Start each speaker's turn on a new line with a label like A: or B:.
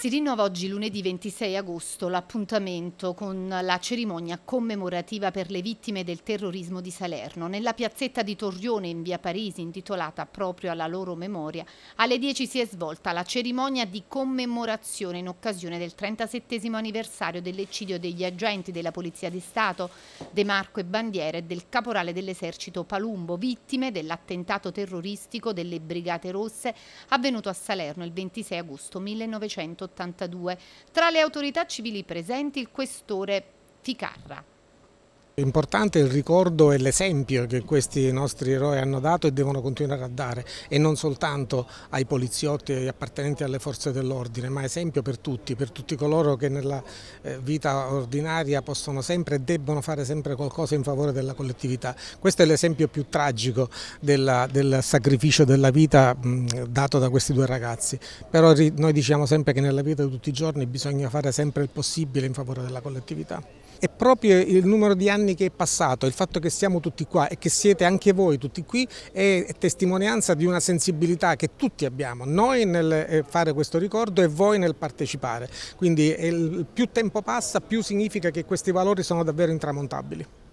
A: Si rinnova oggi lunedì 26 agosto l'appuntamento con la cerimonia commemorativa per le vittime del terrorismo di Salerno nella piazzetta di Torrione in via Parisi intitolata proprio alla loro memoria. Alle 10 si è svolta la cerimonia di commemorazione in occasione del 37 anniversario dell'eccidio degli agenti della Polizia di Stato De Marco e Bandiere, e del caporale dell'esercito Palumbo, vittime dell'attentato terroristico delle Brigate Rosse avvenuto a Salerno il 26 agosto 1980. 1982. Tra le autorità civili presenti il questore Ficarra.
B: Importante il ricordo e l'esempio che questi nostri eroi hanno dato e devono continuare a dare e non soltanto ai poliziotti e agli appartenenti alle forze dell'ordine ma esempio per tutti, per tutti coloro che nella eh, vita ordinaria possono sempre e debbono fare sempre qualcosa in favore della collettività. Questo è l'esempio più tragico della, del sacrificio della vita mh, dato da questi due ragazzi, però ri, noi diciamo sempre che nella vita di tutti i giorni bisogna fare sempre il possibile in favore della collettività. E proprio il numero di anni che è passato, il fatto che siamo tutti qua e che siete anche voi tutti qui è testimonianza di una sensibilità che tutti abbiamo, noi nel eh, fare questo ricordo e voi nel partecipare. Quindi più tempo passa più significa che questi valori sono davvero intramontabili.